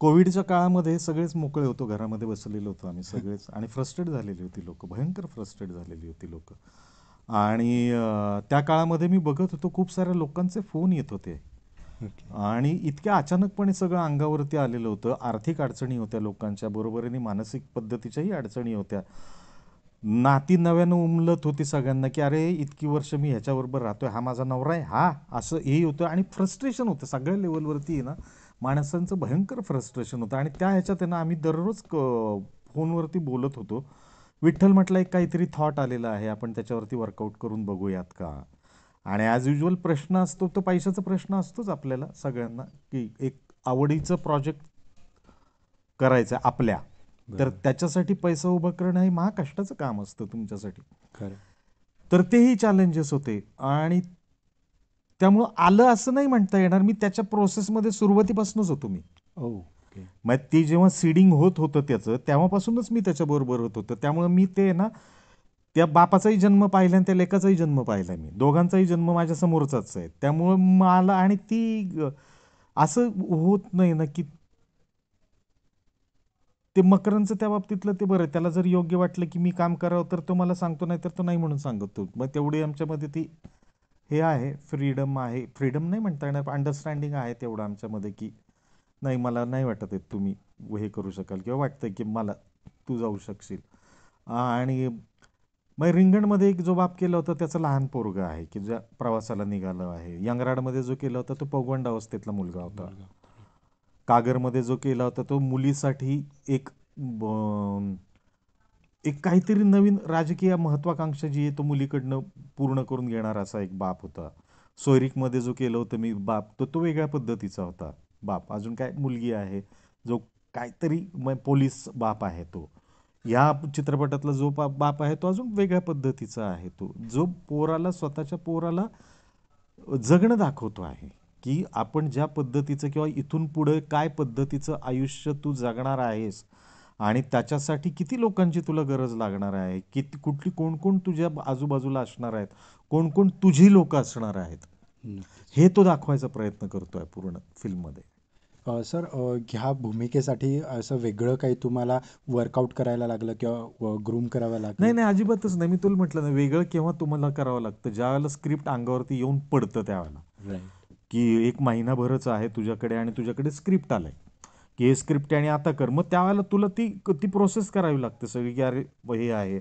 कोविडच्या काळामध्ये सगळेच मोकळे होतो घरामध्ये बसलेलो होतो आम्ही सगळेच आणि फ्रस्ट्रेट झालेली होती लोक भयंकर फ्रस्ट्रेट झालेली होती लोक आणि त्या काळामध्ये मी बघत होतो खूप साऱ्या लोकांचे फोन येत होते आणि इतक्या अचानकपणे सगळं अंगावरती आलेलं होतं आर्थिक अडचणी होत्या लोकांच्या बरोबरीने मानसिक पद्धतीच्याही अडचणी होत्या नाती नव्यानं उमलत होती सगळ्यांना की अरे इतकी वर्ष मी ह्याच्याबरोबर राहतोय हा माझा नवरा आहे हा असं हे होतं आणि फ्रस्ट्रेशन होतं सगळ्या लेवलवरती ना माणसांचं भयंकर फ्रस्ट्रेशन होतं आणि त्या ह्याच्यात त्यांना आम्ही दररोज फोनवरती बोलत होतो विठ्ठल म्हटलं एक काहीतरी थॉट आलेला आहे आपण त्याच्यावरती वर्कआउट करून बघूयात का आणि ॲज युजल प्रश्न असतो तो पैशाचा प्रश्न असतोच आपल्याला सगळ्यांना की एक आवडीचं प्रोजेक्ट करायचं आपल्या तर त्याच्यासाठी पैसा उभं करणं हे महाकष्टाचं काम असतं तुमच्यासाठी तर तेही चॅलेंजेस होते आणि त्यामुळं आलं असं नाही म्हणता येणार मी त्याच्या प्रोसेसमध्ये सुरुवातीपासूनच होतो मी oh, मग ते जेव्हा सीडिंग होत होतं त्याचं तेव्हापासूनच मी त्याच्याबरोबर होत होतं त्यामुळे मी ते ना त्या बापाचाही जन्म पाहिला आणि त्या लेखाचाही जन्म पाहिला मी दोघांचाही जन्म माझ्या समोरचाच आहे त्यामुळं मला आणि ती असं होत नाही ना की ते मकरांचं त्या बाबतीतलं ते बरं त्याला जर योग्य वाटलं की मी काम करावं तर तो मला सांगतो नाही तर तो नाही म्हणून सांगतो मग तेवढी आमच्यामध्ये ती हे आहे फ्रीडम आहे फ्रीडम नाही म्हणता येणार अंडरस्टँडिंग आहे तेवढं आमच्यामध्ये की नाही मला नाही वाटत आहे तुम्ही हे करू शकाल किंवा वाटतं की मला तू जाऊ शकशील आणि मग रिंगणमध्ये एक जो बाप केला होता त्याचा लहान पोरग आहे की ज्या प्रवासाला निघालं आहे यंगराडमध्ये जो केला होता तो पौगंड अवस्थेतला मुलगा होता कागरमध्ये जो केला होता तो मुलीसाठी एक एक काहीतरी नवीन राजकीय महत्वाकांक्षा जी आहे तो मुलीकडनं पूर्ण करून घेणार असा एक बाप होता मध्ये जो केलं होतं मी बाप तो तो वेगळ्या पद्धतीचा होता बाप अजून काय मुलगी आहे जो काहीतरी पोलीस बाप आहे तो या चित्रपटातला जो बाप आहे तो अजून वेगळ्या पद्धतीचा आहे तो जो पोराला स्वतःच्या पोराला जगणं दाखवतो आहे की आपण ज्या पद्धतीचं किंवा इथून पुढे काय पद्धतीचं आयुष्य तू जगणार आहेस आणि त्याच्यासाठी किती लोकांची तुला गरज लागणार आहे किती कुठली कोण कोण तुझ्या आजूबाजूला असणार आहेत कोण कोण तुझी लोक असणार आहेत हे तो दाखवायचा प्रयत्न करतोय पूर्ण फिल्ममध्ये सर ह्या भूमिकेसाठी असं वेगळं काही तुम्हाला वर्कआउट करायला लागलं किंवा ग्रूम करावं लागलं नाही नाही अजिबातच नाही मी तुला म्हटलं ना वेगळं केव्हा तुम्हाला करावं लागतं ज्यावेळेला स्क्रिप्ट अंगावरती येऊन पडतं त्यावेळेला की एक महिनाभरच आहे तुझ्याकडे आणि तुझ्याकडे स्क्रिप्ट आलंय की हे स्क्रिप्ट आणि आता कर मग त्यावेळेला तुला ती ती प्रोसेस करावी लागते सगळी की अरे हे आहे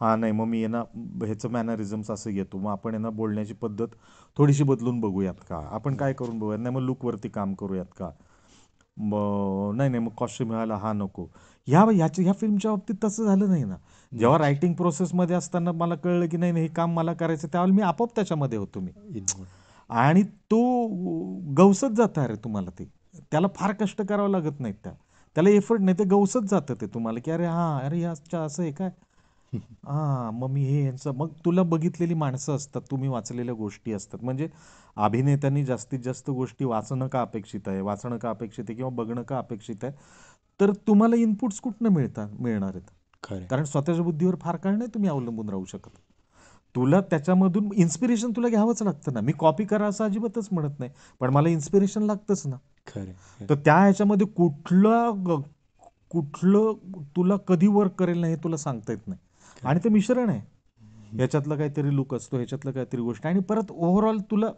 हा नाही मग मी यांना ह्याचं मॅनरिझम्स असं घेतो मग आपण यांना बोलण्याची पद्धत थोडीशी बदलून बघूयात का आपण काय करून बघूयात नाही मग लुकवरती काम करूयात का मग नाही नाही मग कॉस्ट्युम मिळायला हा नको ह्या ह्याच्या ह्या फिल्मच्या बाबतीत तसं झालं नाही ना जेव्हा रायटिंग प्रोसेसमध्ये असताना मला कळलं की नाही नाही हे काम मला करायचं त्यावेळेला मी आपोआप त्याच्यामध्ये होतो मी आणि तो गवसत जाता अरे तुम्हाला ते त्याला फार कष्ट करावं लागत नाहीत त्या त्याला एफर्ट नाही ते गवसत जातं ते तुम्हाला की अरे हां अरे याच्या असं आहे काय हां मग मी हे यांचं मग तुला बघितलेली माणसं असतात तुम्ही वाचलेल्या गोष्टी असतात म्हणजे अभिनेत्यांनी जास्तीत जास्त गोष्टी वाचणं का अपेक्षित आहे वाचणं का अपेक्षित आहे किंवा बघणं का अपेक्षित आहे तर तुम्हाला इनपुट्स कुठनं मिळतात मिळणार आहेत कारण स्वतःच्या बुद्धीवर फार काळ नाही तुम्ही अवलंबून राहू शकत तुला त्याच्यामधून इन्स्पिरेशन तुला घ्यावंच लागतं ना मी कॉपी करा असं अजिबातच म्हणत नाही पण मला इन्स्पिरेशन लागतंच ना खरं तर त्या ह्याच्यामध्ये कुठलं कुठलं तुला कधी वर्क करेल नाही हे तुला सांगता येत नाही आणि ते मिश्रण आहे ह्याच्यातलं काहीतरी लुक असतो ह्याच्यातलं काहीतरी गोष्ट आणि परत ओव्हरऑल तुला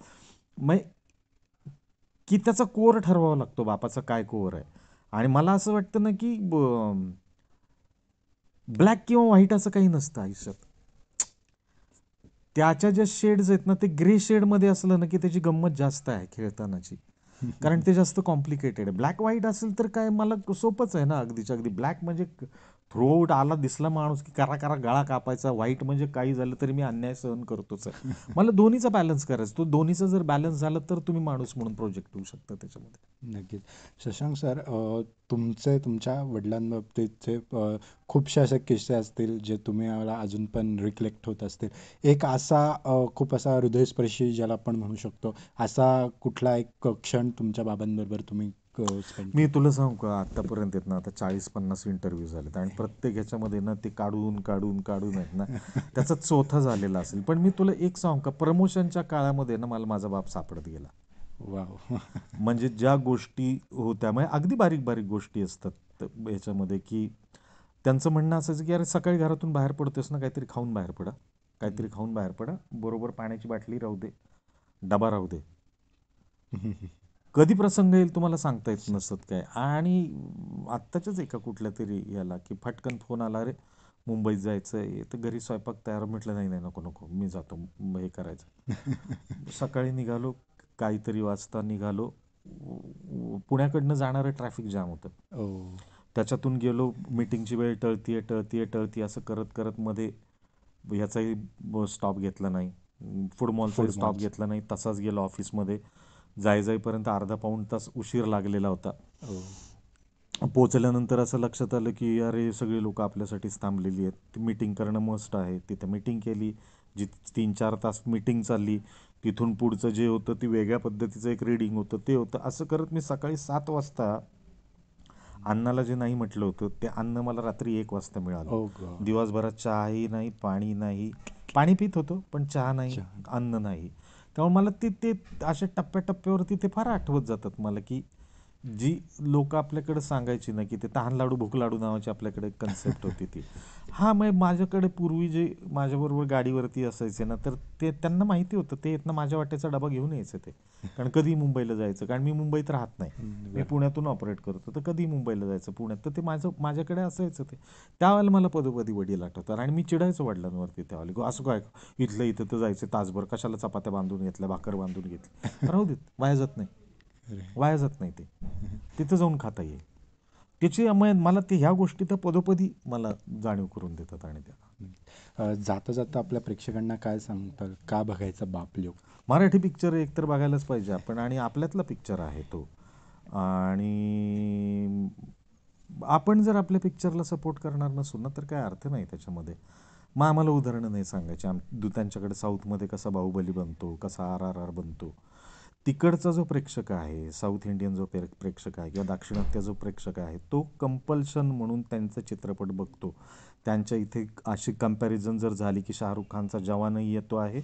की त्याचा कोर ठरवावा लागतो बापाचा काय कोर आहे आणि मला असं वाटतं ना की ब्लॅक किंवा व्हाईट असं काही नसतं आयुष्यात त्याच्या ज्या शेड्स आहेत ना ते ग्रे शेड मध्ये असलं ना की त्याची गंमत जास्त आहे खेळतानाची कारण ते जास्त कॉम्प्लिकेटेड आहे ब्लॅक व्हाईट असेल तर काय मला सोपंच आहे ना अगदीच्या अगदी ब्लॅक म्हणजे फ्रॉड आला दिसला माणूस की करा करा गळा कापायचा वाईट म्हणजे काही झालं तरी मी अन्याय सहन करतोच मला दोन्हीचा बॅलन्स करायचं तो दोन्हीचा जर बॅलन्स झाला तर तुम्ही माणूस म्हणून प्रोजेक्ट होऊ शकता त्याच्यामध्ये नक्कीच शशांक सर तुमचे तुमच्या वडिलांबाबतीतचे खूपशा असे किस्से असतील जे तुम्ही अजून पण रिफ्लेक्ट होत असतील एक असा खूप असा हृदयस्पर्शी ज्याला आपण म्हणू शकतो असा कुठला एक क्षण तुमच्या बाबांबरोबर तुम्ही मी तुला सांगू का आतापर्यंत येत ना आता चाळीस पन्नास इंटरव्ह्यू झालेत आणि प्रत्येक ह्याच्यामध्ये ना ते काढून काढून काढून आहेत ना त्याचा चौथा झालेला असेल पण मी तुला एक सांगू का प्रमोशनच्या काळामध्ये ना मला माझा बाप सापडत गेला वा म्हणजे ज्या गोष्टी होत्या म्हणजे अगदी बारीक बारीक गोष्टी असतात ह्याच्यामध्ये की त्यांचं म्हणणं असायचं की अरे सकाळी घरातून बाहेर पडतोस ना काहीतरी खाऊन बाहेर पडा काहीतरी खाऊन बाहेर पडा बरोबर पाण्याची बाटली राहू दे डबा राहू दे कधी प्रसंग येईल तुम्हाला सांगता येत नसत काय आणि आत्ताच्याच एका कुठल्या तरी याला की फटकन फोन आला रे मुंबईत जायचं आहे तर घरी स्वयंपाक तयार म्हटलं नाही नाही नको नको मी जातो हे करायचं सकाळी निघालो काहीतरी वाजता निघालो पुण्याकडनं जाणारं ट्रॅफिक जाम होतं त्याच्यातून गेलो मिटिंगची वेळ टळतीये टळतीये टळती असं करत करत मध्ये ह्याचाही स्टॉप घेतला नाही फूड मॉलचा स्टॉप घेतला नाही तसाच गेलो ऑफिसमध्ये जाय जाईपर्यंत अर्धा पाऊण तास उशीर लागलेला होता हो. पोचल्यानंतर असं लक्षात आलं की अरे सगळी लोक आपल्यासाठी थांबलेली आहेत मीटिंग करणं मस्ट आहे तिथे मीटिंग केली जी तीन चार तास मीटिंग चालली तिथून पुढचं जे होतं ती वेगळ्या पद्धतीचं एक रिडिंग होतं ते होतं असं करत मी सकाळी सात वाजता अन्नाला जे नाही म्हटलं होतं ते अन्न मला रात्री एक वाजता मिळालं हो दिवसभरात चहाही नाही पाणी नाही पाणी पित होतो पण चहा नाही अन्न नाही त्यामुळे मला ते ते अशा टप्प्याटप्प्यावरती ते फार आठवत जातात मला की जी लोक आपल्याकडे सांगायची ना की ते तहान लाडू भूक लाडू नावाची आपल्याकडे कन्सेप्ट होती ती. हा मग माझ्याकडे पूर्वी जे माझ्याबरोबर गाडीवरती असायचे ना, तर ते त्यांना माहिती होतं ते इथनं माझ्या वाट्याचा डबा घेऊन यायचे ते. कारण कधी मुंबईला जायचं कारण मी मुंबईत राहत नाही. मी पुण्यातून ऑपरेट करतो. तर कधी मुंबईला जायचं पुण्यात तर ते माझं माझ्याकडे असायचं ते. त्यावेळेला मला पदोपदी वडील आठवतात आणि मी चिडायचं वडिलांवरती त्यावेळी. "असं काय इथलं इथं तर जायचं तासभर कशाला चपात्या बांधून घेतल्या, भाकर बांधून घेतली." राहू देत, वाया जात नाही. वाया जात नाही ते तिथं जाऊन खाता येईल त्याची मला ते ह्या गोष्टी तर पदोपदी मला जाणीव करून देतात आणि त्या जाता जाता आपल्या प्रेक्षकांना काय सांगतात का बघायचा लोक मराठी पिक्चर एकतर बघायलाच पाहिजे आपण आणि आपल्यातला पिक्चर आहे तो आणि आपण जर आपल्या पिक्चरला सपोर्ट करणार नसू ना तर काय अर्थ नाही त्याच्यामध्ये मग आम्हाला उदाहरणं नाही सांगायची आम दूतांच्याकडे साऊथमध्ये कसा बाहुबली बनतो कसा आर आर आर बनतो तिकडचा जो प्रेक्षक आहे साऊथ इंडियन जो प्रे प्रेक्षक आहे किंवा दाक्षिणात्य जो प्रेक्षक आहे तो कंपल्शन म्हणून त्यांचा चित्रपट बघतो त्यांच्या इथे अशी कम्पॅरिझन जर झाली की शाहरुख खानचा जवानही येतो आहे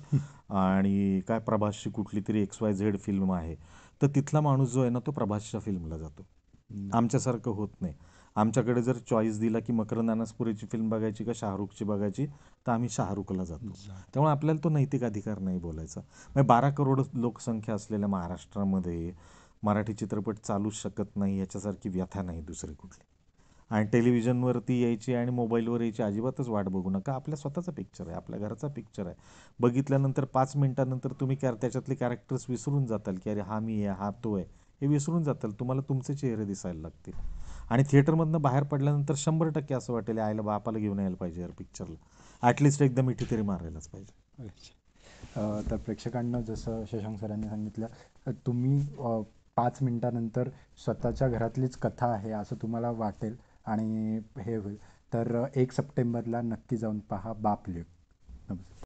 आणि काय प्रभासची कुठली तरी एक्स वाय झेड फिल्म आहे तर तिथला माणूस जो आहे ना तो प्रभासच्या फिल्मला जातो आमच्यासारखं होत नाही आमच्याकडे जर चॉईस दिला की मकर नानासपुरेची फिल्म बघायची का शाहरुखची बघायची तर आम्ही शाहरुखला जातो त्यामुळे आपल्याला तो नैतिक अधिकार नाही बोलायचा म्हणजे बारा करोड लोकसंख्या असलेल्या महाराष्ट्रामध्ये मराठी चित्रपट चालूच शकत नाही याच्यासारखी व्यथा नाही दुसरी कुठली आणि टेलिव्हिजनवरती यायची आणि मोबाईलवर यायची अजिबातच वाट बघू नका आपल्या स्वतःचा पिक्चर आहे आपल्या घराचा पिक्चर आहे बघितल्यानंतर पाच मिनिटानंतर तुम्ही कॅर त्याच्यातले कॅरेक्टर्स विसरून जाताल की अरे हा मी आहे हा तो आहे हे विसरून जाताल तुम्हाला तुमचे चेहरे दिसायला लागतील आणि थिएटरमधनं बाहेर पडल्यानंतर शंभर टक्के असं वाटेल आईला बापाला घेऊन यायला पाहिजे यार पिक्चरला ॲटलिस्ट एकदम इथे तरी मारायलाच पाहिजे तर प्रेक्षकांना जसं शशांक सरांनी सांगितलं तुम्ही पाच मिनटानंतर स्वतःच्या घरातलीच कथा आहे असं तुम्हाला वाटेल आणि हे होईल तर एक सप्टेंबरला नक्की जाऊन पहा बापलेप